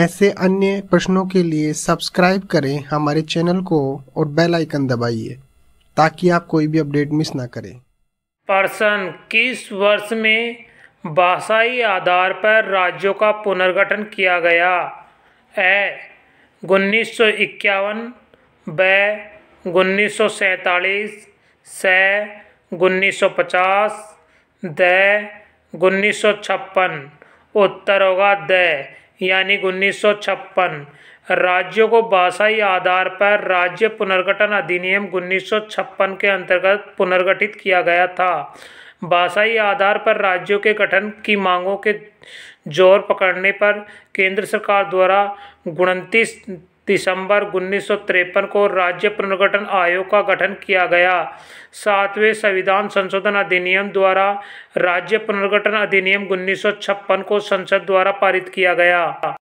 ऐसे अन्य प्रश्नों के लिए सब्सक्राइब करें हमारे चैनल को और बेल आइकन दबाइए ताकि आप कोई भी अपडेट मिस ना करें पर्सन किस वर्ष में भाषाई आधार पर राज्यों का पुनर्गठन किया गया ए उन्नीस सौ इक्यावन ब उन्नीस सौ सैतालीस स उन्नीस सौ पचास द उन्नीस सौ छप्पन उत्तर होगा द यानी उन्नीस राज्यों को भाषाई आधार पर राज्य पुनर्गठन अधिनियम उन्नीस के अंतर्गत पुनर्गठित किया गया था भाषाई आधार पर राज्यों के गठन की मांगों के जोर पकड़ने पर केंद्र सरकार द्वारा उनतीस दिसंबर उन्नीस को राज्य पुनर्गठन आयोग का गठन किया गया सातवें संविधान संशोधन अधिनियम द्वारा राज्य पुनर्गठन अधिनियम उन्नीस को संसद द्वारा पारित किया गया